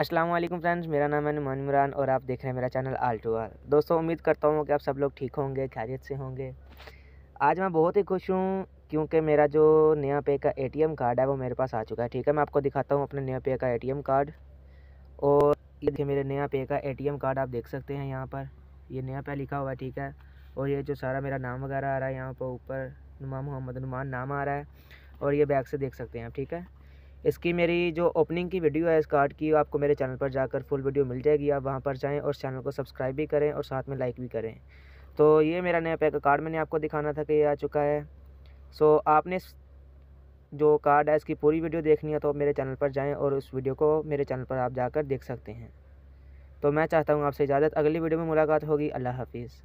अस्सलाम वालेकुम फ्रेंड्स मेरा नाम है नुमान इमरान और आप देख रहे हैं मेरा चैनल आल टू आल दोस्तों उम्मीद करता हूँ कि आप सब लोग ठीक होंगे खैरियत से होंगे आज मैं बहुत ही खुश हूँ क्योंकि मेरा जो नया पे का एटीएम कार्ड है वो मेरे पास आ चुका है ठीक है मैं आपको दिखाता हूँ अपने नया पे का एटीएम कार्ड और ये देखिए मेरे नया पे का एटीएम कार्ड आप देख सकते हैं यहाँ पर ये नया पे लिखा हुआ है ठीक है और ये जो सारा मेरा नाम वगैरह आ रहा है यहाँ पर ऊपर नुमा मोहम्मद नुमान नाम आ रहा है और ये बैग से देख सकते हैं आप ठीक है इसकी मेरी जो ओपनिंग की वीडियो है इस कार्ड की आपको मेरे चैनल पर जाकर फुल वीडियो मिल जाएगी आप वहाँ पर जाएँ और चैनल को सब्सक्राइब भी करें और साथ में लाइक भी करें तो ये मेरा नया पैक कार्ड मैंने आपको दिखाना था कि ये आ चुका है सो आपने जो कार्ड है इसकी पूरी वीडियो देखनी है तो मेरे चैनल पर जाएँ और उस वीडियो को मेरे चैनल पर आप जाकर देख सकते हैं तो मैं चाहता हूँ आपसे इजाज़त अगली वीडियो में मुलाकात होगी अल्लाह हाफिज़